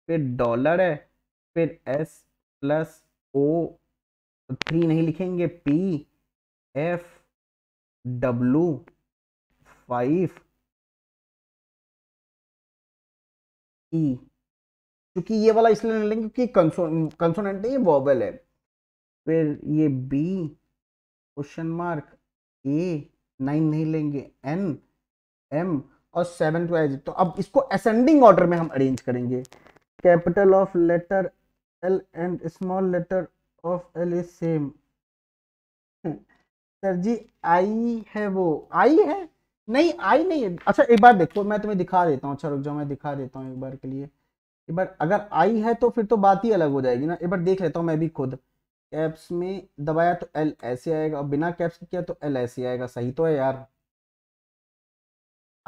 फिर डॉलर है फिर एस प्लस ओ थ्री नहीं लिखेंगे P F W five E क्योंकि ये वाला इसलिए नहीं लेंगे क्योंकि कंसोनेंट है ये वॉबल है फिर ये B question mark A nine नहीं लेंगे एन एम और सेवन टू एज तो अब इसको असेंडिंग ऑर्डर में हम अरेंज करेंगे capital of letter L and small letter of L is same sir G I है वो आई है नहीं आई नहीं है अच्छा एक बार देखो मैं तुम्हें दिखा देता हूँ अच्छा रुक जाओ मैं दिखा देता हूँ एक बार के लिए एक बार अगर आई है तो फिर तो बात ही अलग हो जाएगी ना एक बार देख लेता हूँ मैं भी खुद कैप्स में दबाया तो एल ऐसे आएगा और बिना कैप्स किया तो एल ऐसे आएगा सही तो है यार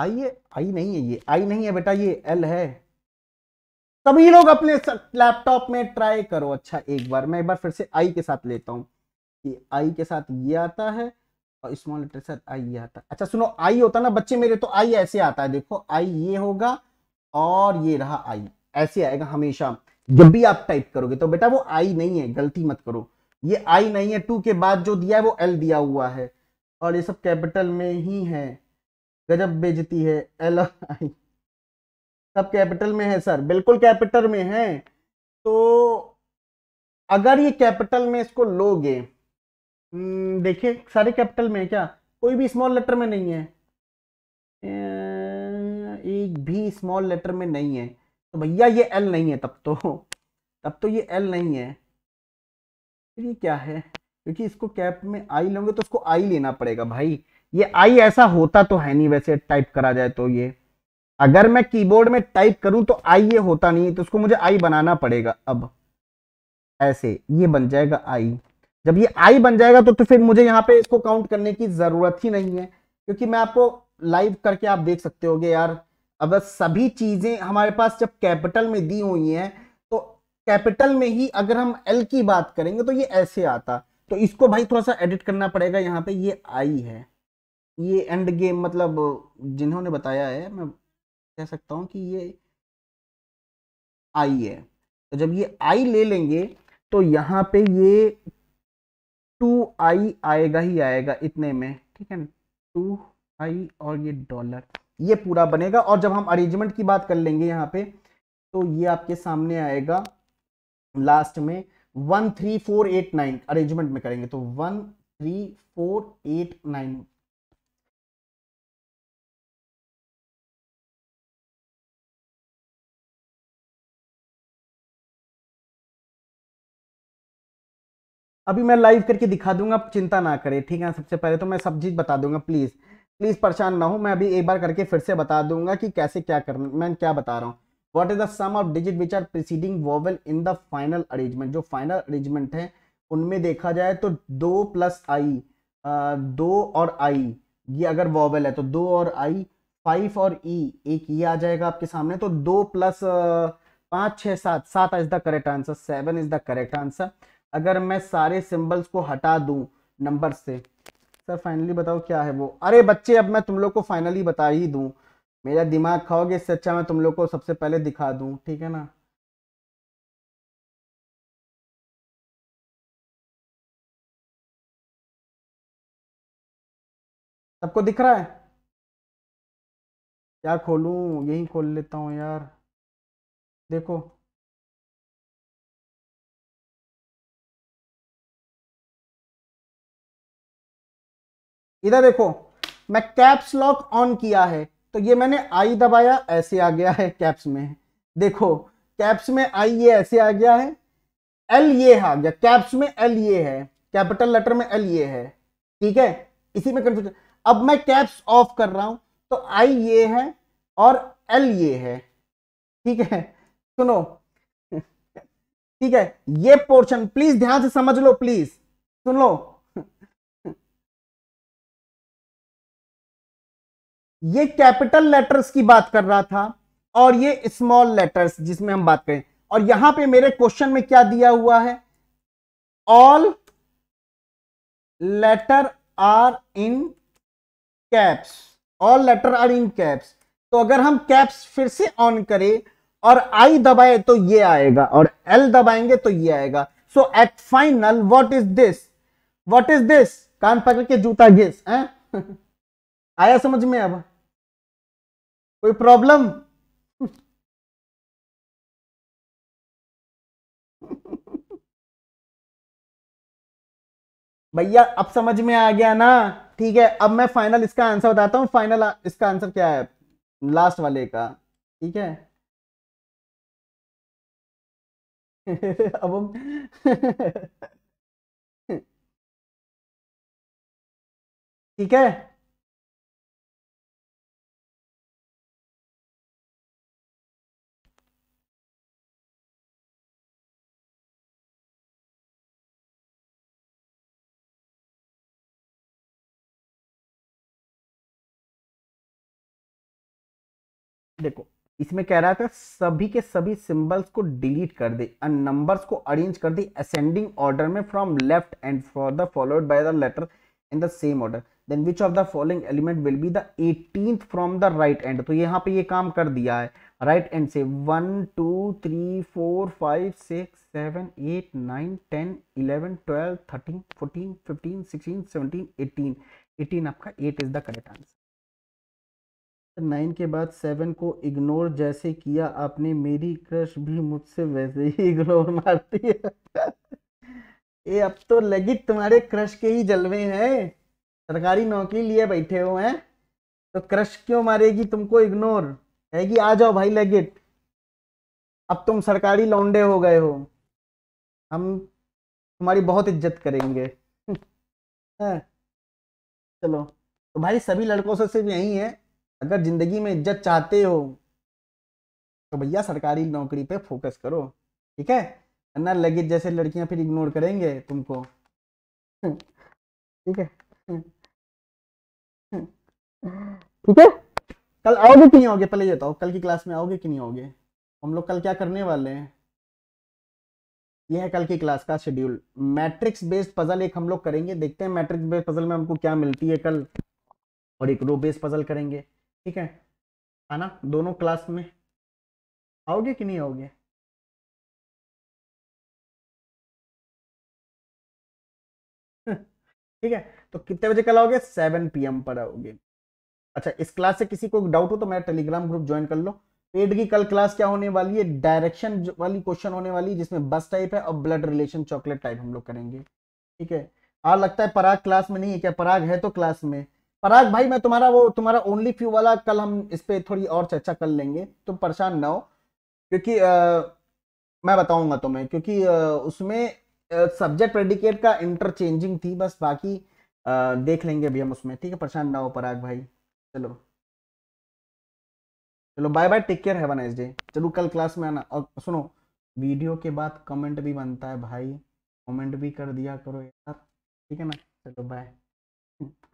आई है आई नहीं है ये आई नहीं है बेटा ये एल है सभी लोग अपने लैपटॉप में ट्राई करो अच्छा एक बार मैं एक बार फिर से आई के साथ लेता हूँ कि आई के साथ ये आता है और स्मॉल लेटर के साथ आई ये आता है अच्छा सुनो आई होता ना बच्चे मेरे तो आई ऐसे आता है देखो आई ये होगा और ये रहा आई ऐसे आएगा हमेशा जब भी आप टाइप करोगे तो बेटा वो आई नहीं है गलती मत करो ये आई नहीं है टू के बाद जो दिया है वो एल दिया हुआ है और ये सब कैपिटल में ही है गजब बेचती है एल आई सब कैपिटल में है सर बिल्कुल कैपिटल में है तो अगर ये कैपिटल में इसको लोगे हम्म, देखिए सारे कैपिटल में है क्या कोई भी स्मॉल लेटर में नहीं है एक भी स्मॉल लेटर में नहीं है तो भैया ये एल नहीं है तब तो तब तो ये एल नहीं है फिर ये क्या है क्योंकि इसको कैप में आई लोगे तो उसको आई लेना पड़ेगा भाई ये आई ऐसा होता तो है नहीं वैसे टाइप करा जाए तो ये अगर मैं कीबोर्ड में टाइप करूं तो आई ये होता नहीं तो उसको मुझे आई बनाना पड़ेगा अब ऐसे ये बन जाएगा आई जब ये आई बन जाएगा तो तो फिर मुझे यहाँ पे इसको काउंट करने की ज़रूरत ही नहीं है क्योंकि मैं आपको लाइव करके आप देख सकते हो यार अब सभी चीज़ें हमारे पास जब कैपिटल में दी हुई है तो कैपिटल में ही अगर हम एल की बात करेंगे तो ये ऐसे आता तो इसको भाई थोड़ा सा एडिट करना पड़ेगा यहाँ पे ये आई है ये एंड गेम मतलब जिन्होंने बताया है मैं कह सकता हूँ कि ये आई है तो जब ये आई ले लेंगे तो यहाँ पे ये टू आई आएगा ही आएगा इतने में ठीक है टू आई और ये डॉलर ये पूरा बनेगा और जब हम अरेंजमेंट की बात कर लेंगे यहाँ पे तो ये आपके सामने आएगा लास्ट में one three four eight nine arrangement में करेंगे तो one three four eight nine अभी मैं लाइव करके दिखा दूंगा चिंता ना करें ठीक है सबसे पहले तो मैं सब चीज़ बता दूंगा प्लीज़ प्लीज़ परेशान ना हो मैं अभी एक बार करके फिर से बता दूंगा कि कैसे क्या करना मैं क्या बता रहा हूँ what is the sum of digit which are preceding vowel in the final arrangement जो फाइनल अरेंजमेंट है उनमें देखा जाए तो दो प्लस आई दो और आई ये अगर वोवेल है तो दो और आई फाइव और ई e, एक ये आ जाएगा आपके सामने तो दो प्लस पाँच छः सात सात is the correct answer seven is the correct answer अगर मैं सारे सिंबल्स को हटा दू नंबर से सर फाइनली बताओ क्या है वो अरे बच्चे अब मैं तुम लोग को फाइनली बता ही दू मेरा दिमाग खाओगे इससे अच्छा मैं तुम लोग को सबसे पहले दिखा दू ठीक है ना सबको दिख रहा है क्या खोलू यही खोल लेता हूँ यार देखो इधर देखो मैं कैप्स लॉक ऑन किया है तो ये मैंने आई दबाया ऐसे आ गया है कैप्स में देखो कैप्स में आई ये ऐसे आ गया है एल ये आ गया कैप्स में एल ये है कैपिटल लेटर में एल ये है ठीक है इसी में कंफ्यूजन अब मैं कैप्स ऑफ कर रहा हूं तो आई ये है और एल ये है ठीक है सुनो ठीक है ये पोर्शन प्लीज ध्यान से समझ लो प्लीज सुन लो ये कैपिटल लेटर्स की बात कर रहा था और ये स्मॉल लेटर्स जिसमें हम बात करें और यहां पे मेरे क्वेश्चन में क्या दिया हुआ है all letter are in caps all letter are in caps तो अगर हम कैप्स फिर से ऑन करें और आई दबाए तो ये आएगा और एल दबाएंगे तो ये आएगा so at final what is this what is this कान पकड़ के जूता घिस आया समझ में अब कोई प्रॉब्लम भैया अब समझ में आ गया ना ठीक है अब मैं फाइनल इसका आंसर बताता हूँ फाइनल इसका आंसर क्या है लास्ट वाले का ठीक है अब हम ठीक है देखो इसमें कह रहा था सभी के सभी सिंबल्स को डिलीट कर दे एंड नंबर्स को अरेंज कर दे असेंडिंग ऑर्डर में from left and for the followed by the letter in the same order then which of the following element will be the eighteen from the right and तो यहाँ पे ये काम कर दिया है राइट right एंड से one two three four five six seven eight nine ten eleven twelve thirteen fourteen fifteen sixteen seventeen eighteen eighteen आपका eight is the correct answer nine के बाद सेवन को इग्नोर जैसे किया आपने मेरी क्रश भी मुझसे वैसे ही इग्नोर मारती है ये अब तो लगी तुम्हारे क्रश के ही जलवे हैं सरकारी नौकरी लिए बैठे हो हैं तो क्रश क्यों मारेगी तुमको इग्नोर कहेगी आ जाओ भाई लगिट अब तुम सरकारी लौंडे हो गए हो हम तुम्हारी बहुत इज्जत करेंगे चलो तो भाई सभी लड़कों से सिर्फ यही है अगर ज़िंदगी में इज्जत चाहते हो तो भैया सरकारी नौकरी पे फोकस करो ठीक है अन्ना लगे जैसे लड़कियां फिर इग्नोर करेंगे तुमको ठीक है ठीक है कल आओगे कि नहीं आओगे पहले ये बताओ कल की क्लास में आओगे कि नहीं आओगे हम लोग कल क्या करने वाले हैं यह है कल की क्लास का शेड्यूल मैट्रिक्स बेस्ड पजल एक हम लोग करेंगे देखते हैं मैट्रिक्स बेस्ड पजल में हमको क्या मिलती है कल और एक रो बेस्ड पजल करेंगे ठीक है ना दोनों क्लास में आओगे कि नहीं आओगे ठीक है तो कितने बजे कल आओगे सेवन पीएम पर आओगे अच्छा इस क्लास से किसी को डाउट हो तो मेरा टेलीग्राम ग्रुप ज्वाइन कर लो पेड की कल क्लास क्या होने वाली है डायरेक्शन वाली क्वेश्चन होने वाली है जिसमें बस टाइप है और ब्लड रिलेशन चॉकलेट टाइप हम लोग करेंगे ठीक है आ लगता है पराग क्लास में नहीं है क्या पराग है तो क्लास में पराग भाई मैं तुम्हारा वो तुम्हारा ओनली फ्यू वाला कल हम इस पर थोड़ी और चर्चा कर लेंगे तुम परेशान ना हो क्योंकि आ, मैं बताऊंगा तुम्हें क्योंकि आ, उसमें सब्जेक्ट प्रेडिकेट का इंटरचेंजिंग थी बस बाकी आ, देख लेंगे अभी हम उसमें ठीक है परेशान ना हो पराग भाई चलो चलो bye bye take care have एस डे चलो कल क्लास में आना और सुनो वीडियो के बाद कमेंट भी बनता है भाई कमेंट भी कर दिया करो यार ठीक है ना चलो बाय